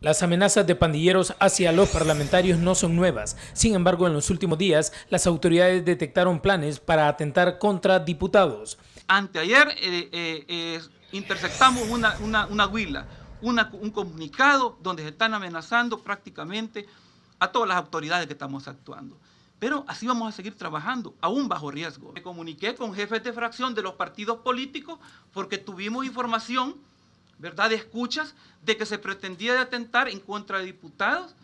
Las amenazas de pandilleros hacia los parlamentarios no son nuevas. Sin embargo, en los últimos días, las autoridades detectaron planes para atentar contra diputados. Anteayer eh, eh, eh, interceptamos una, huila, un comunicado donde se están amenazando prácticamente a todas las autoridades que estamos actuando. Pero así vamos a seguir trabajando, aún bajo riesgo. Me comuniqué con jefes de fracción de los partidos políticos porque tuvimos información ¿verdad?, de escuchas de que se pretendía atentar en contra de diputados.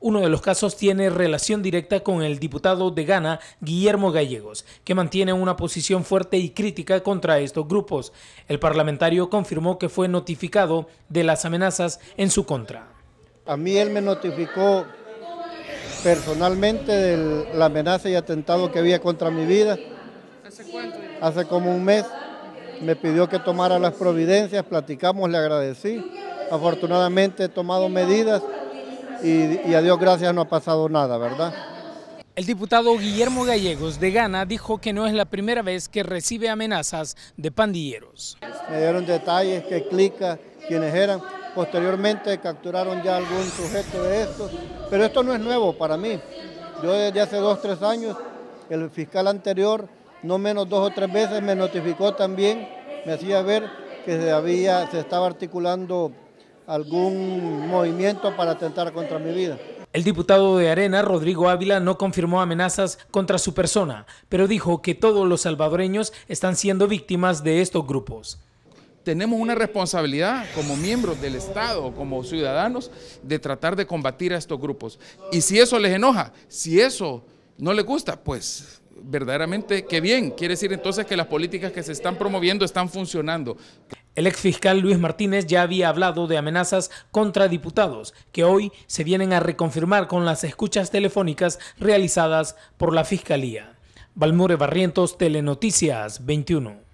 Uno de los casos tiene relación directa con el diputado de Ghana, Guillermo Gallegos, que mantiene una posición fuerte y crítica contra estos grupos. El parlamentario confirmó que fue notificado de las amenazas en su contra. A mí él me notificó personalmente de la amenaza y atentado que había contra mi vida. Hace como un mes me pidió que tomara las providencias, platicamos, le agradecí. Afortunadamente he tomado medidas y, a Dios gracias no ha pasado nada, ¿verdad? El diputado Guillermo Gallegos de Gana dijo que no es la primera vez que recibe amenazas de pandilleros. Me dieron detalles que clica quiénes eran. Posteriormente capturaron ya algún sujeto de esto pero esto no es nuevo para mí. Yo desde hace dos, tres años, el fiscal anterior, no menos dos o tres veces, me notificó también me hacía ver que se, había, se estaba articulando algún movimiento para atentar contra mi vida. El diputado de Arena, Rodrigo Ávila, no confirmó amenazas contra su persona, pero dijo que todos los salvadoreños están siendo víctimas de estos grupos. Tenemos una responsabilidad como miembros del Estado, como ciudadanos, de tratar de combatir a estos grupos. Y si eso les enoja, si eso no les gusta, pues verdaderamente, qué bien. Quiere decir entonces que las políticas que se están promoviendo están funcionando. El ex fiscal Luis Martínez ya había hablado de amenazas contra diputados que hoy se vienen a reconfirmar con las escuchas telefónicas realizadas por la Fiscalía. Balmure Barrientos, Telenoticias 21.